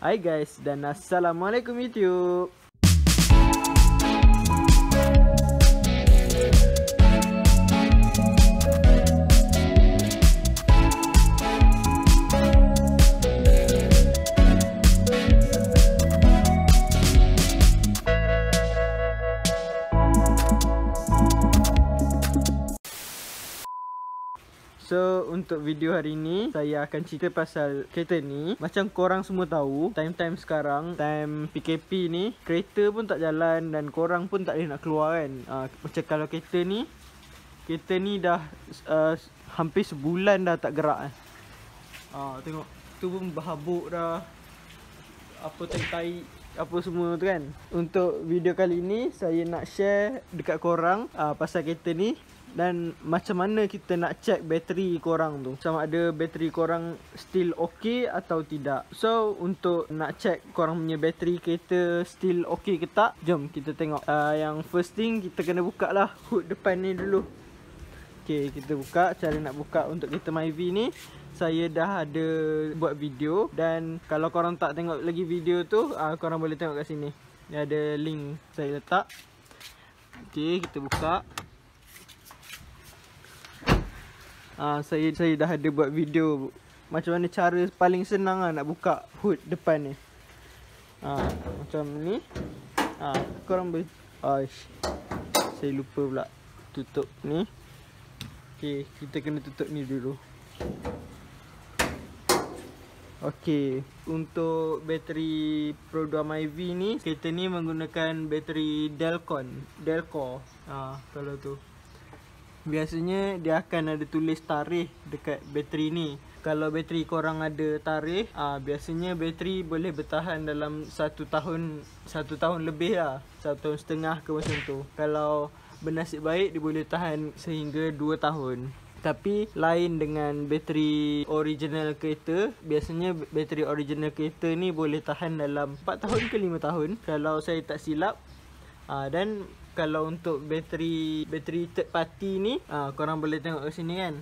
Hai guys dan Assalamualaikum YouTube So untuk video hari ni Saya akan cerita pasal kereta ni Macam korang semua tahu Time-time sekarang Time PKP ni Kereta pun tak jalan Dan korang pun tak boleh nak keluar kan uh, Macam kalau kereta ni Kereta ni dah uh, Hampir sebulan dah tak gerak kan uh, Tengok Tu pun berhabuk dah Apa tentai apa semua tu kan Untuk video kali ni Saya nak share Dekat korang uh, Pasal kereta ni dan macam mana kita nak check bateri korang tu sama ada bateri korang still okey atau tidak so untuk nak check korang punya bateri kereta still okey ke tak jom kita tengok uh, yang first thing kita kena buka lah hood depan ni dulu Okay kita buka cara nak buka untuk kereta Myvi ni saya dah ada buat video dan kalau korang tak tengok lagi video tu uh, korang boleh tengok kat sini ni ada link saya letak Okay kita buka uh, saya saya dah ada buat video macam mana cara paling senang lah nak buka hood depan ni. Uh, macam ni. Ah, uh, korang boleh Aish. Saya lupa pula tutup ni. Okey, kita kena tutup ni dulu. Okey, untuk bateri Pro 2 MyV ni, kereta ni menggunakan bateri Delcon, Delco. Ah, uh, kalau tu biasanya dia akan ada tulis tarikh dekat bateri ni kalau bateri korang ada tarikh uh, biasanya bateri boleh bertahan dalam satu tahun satu tahun lebih lah satu tahun setengah ke macam tu kalau bernasib baik dia boleh tahan sehingga dua tahun tapi lain dengan bateri original kereta Biasanya bateri original kereta ni boleh tahan dalam 4 tahun ke 5 tahun Kalau saya tak silap ah, Dan kalau untuk bateri bateri third party ni uh, korang boleh tengok kat sini kan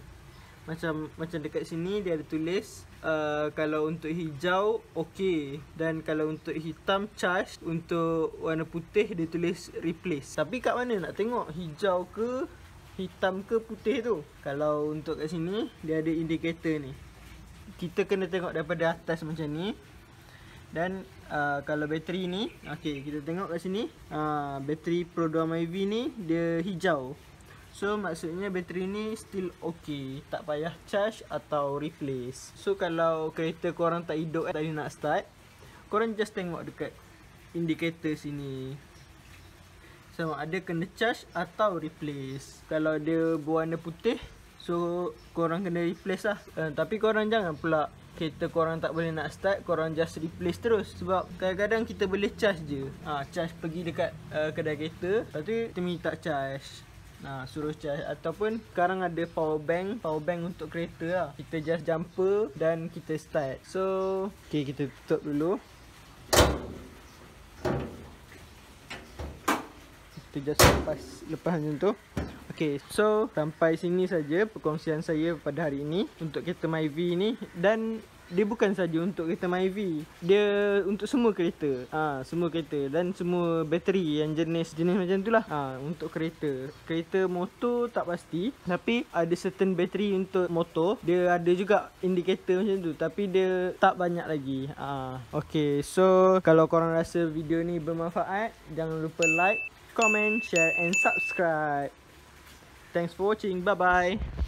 macam macam dekat sini dia ada tulis Uh, kalau untuk hijau okey dan kalau untuk hitam charge untuk warna putih dia tulis replace tapi kat mana nak tengok hijau ke hitam ke putih tu kalau untuk kat sini dia ada indikator ni kita kena tengok daripada atas macam ni dan uh, kalau bateri ni Okay kita tengok kat sini uh, Bateri Pro Duama EV ni Dia hijau So maksudnya bateri ni still okay Tak payah charge atau replace So kalau kereta korang tak hidup eh, Tadi nak start Korang just tengok dekat indicator sini Sama ada kena charge atau replace Kalau dia berwarna putih So korang kena replace lah uh, Tapi korang jangan pula kereta korang tak boleh nak start Korang just replace terus Sebab kadang-kadang kita boleh charge je ha, Charge pergi dekat uh, kedai kereta Lepas tu kita minta charge Ha, suruh charge ataupun sekarang ada power bank power bank untuk kereta lah kita just jumper dan kita start so okay, kita tutup dulu tu just lepas lepas macam tu Okay, so sampai sini saja perkongsian saya pada hari ini untuk kereta Myvi ni dan dia bukan saja untuk kereta Myvi. Dia untuk semua kereta. Ah, ha, semua kereta dan semua bateri yang jenis-jenis macam tu lah, Ah, ha, untuk kereta. Kereta motor tak pasti, tapi ada certain bateri untuk motor. Dia ada juga indikator macam tu, tapi dia tak banyak lagi. Ah, ha. okey. So, kalau korang rasa video ni bermanfaat, jangan lupa like comment, share and subscribe. Thanks for watching. Bye-bye.